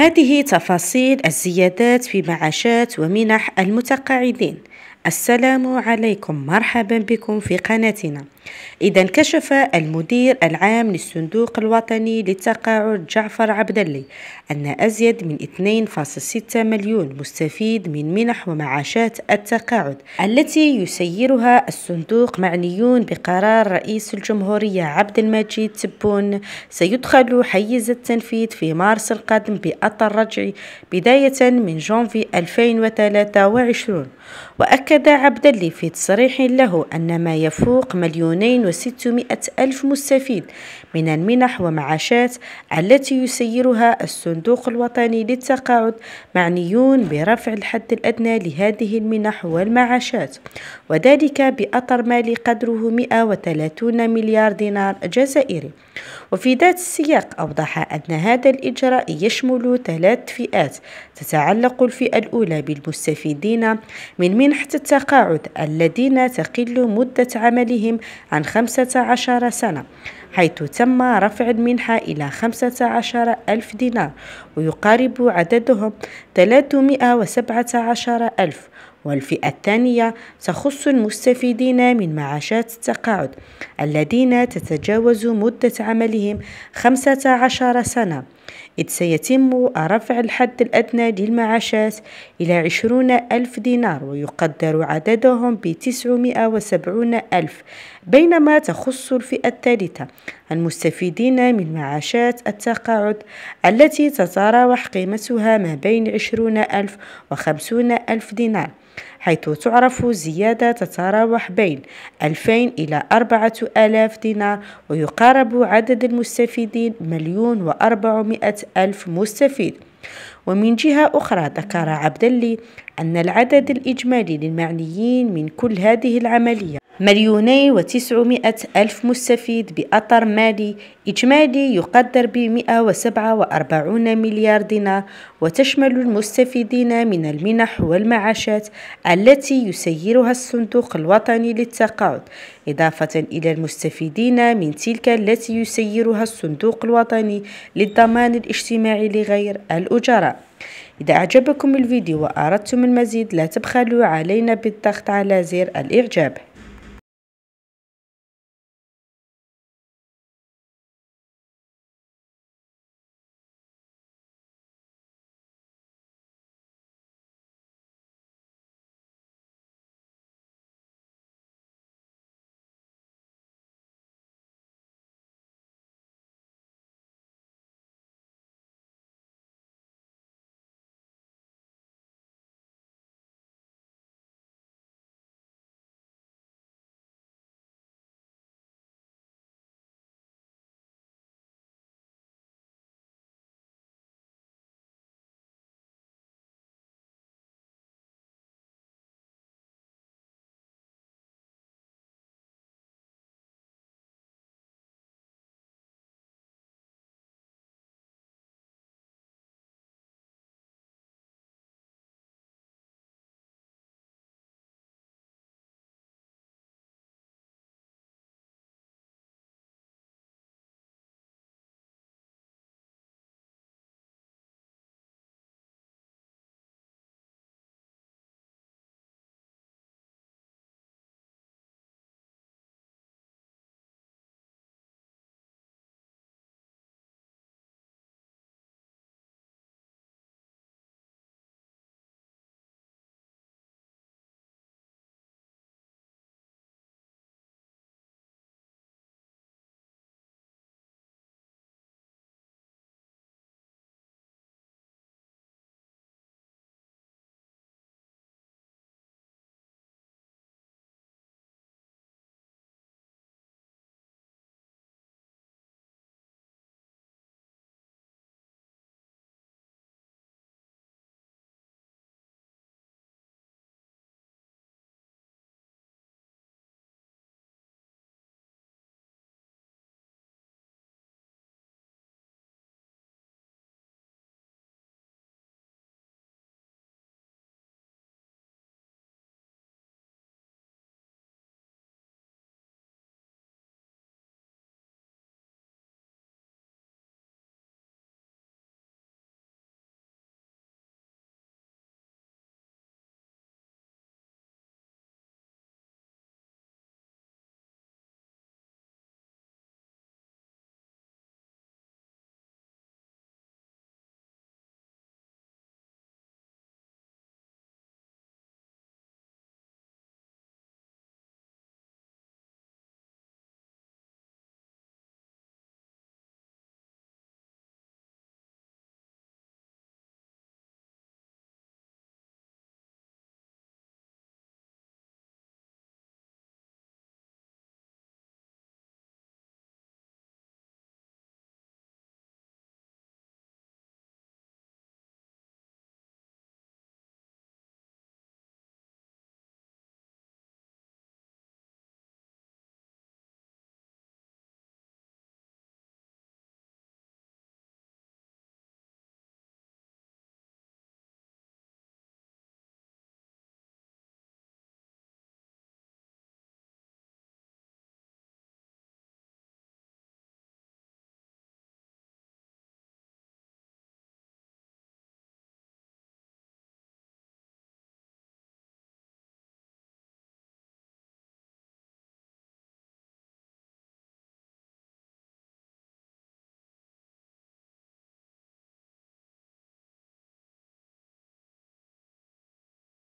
هذه تفاصيل الزيادات في معاشات ومنح المتقاعدين السلام عليكم مرحبا بكم في قناتنا إذا كشف المدير العام للصندوق الوطني للتقاعد جعفر عبدلي أن أزيد من 2.6 مليون مستفيد من منح ومعاشات التقاعد التي يسيرها الصندوق معنيون بقرار رئيس الجمهورية عبد المجيد تبون سيدخل حيز التنفيذ في مارس القادم بأطر رجعي بداية من جونفي 2023 وأكد عبدلي في تصريح له أن ما يفوق مليون مليونين وستمائة ألف مستفيد من المنح ومعاشات التي يسيرها الصندوق الوطني للتقاعد معنيون برفع الحد الأدنى لهذه المنح والمعاشات وذلك بأطر مالي قدره 130 مليار دينار جزائري وفي ذات السياق أوضح أن هذا الإجراء يشمل ثلاث فئات تتعلق الفئة الأولى بالمستفيدين من منحة التقاعد الذين تقل مدة عملهم عن 15 سنة حيث تم رفع المنحة إلى 15 ألف دينار ويقارب عددهم 317 ألف والفئة الثانية تخص المستفيدين من معاشات التقاعد الذين تتجاوز مدة عملهم 15 سنة إذ سيتم رفع الحد الأدنى للمعاشات إلى 20 ألف دينار ويقدر عددهم ب 970 ألف بينما تخص الفئة الثالثة المستفيدين من معاشات التقاعد التي تتراوح قيمتها ما بين 20 ألف و 50 ألف دينار حيث تعرف زيادة تتراوح بين 2000 إلى 4000 دينار ويقارب عدد المستفيدين مليون و ألف مستفيد ومن جهة أخرى ذكر عبدلي أن العدد الإجمالي للمعنيين من كل هذه العملية مليوني وتسعمائة ألف مستفيد بأطر مالي إجمالي يقدر بمئة وسبعة وأربعون مليار دينار وتشمل المستفيدين من المنح والمعاشات التي يسيرها الصندوق الوطني للتقاعد إضافة إلى المستفيدين من تلك التي يسيرها الصندوق الوطني للضمان الاجتماعي لغير الأجراء إذا أعجبكم الفيديو وأردتم المزيد لا تبخلوا علينا بالضغط على زر الإعجاب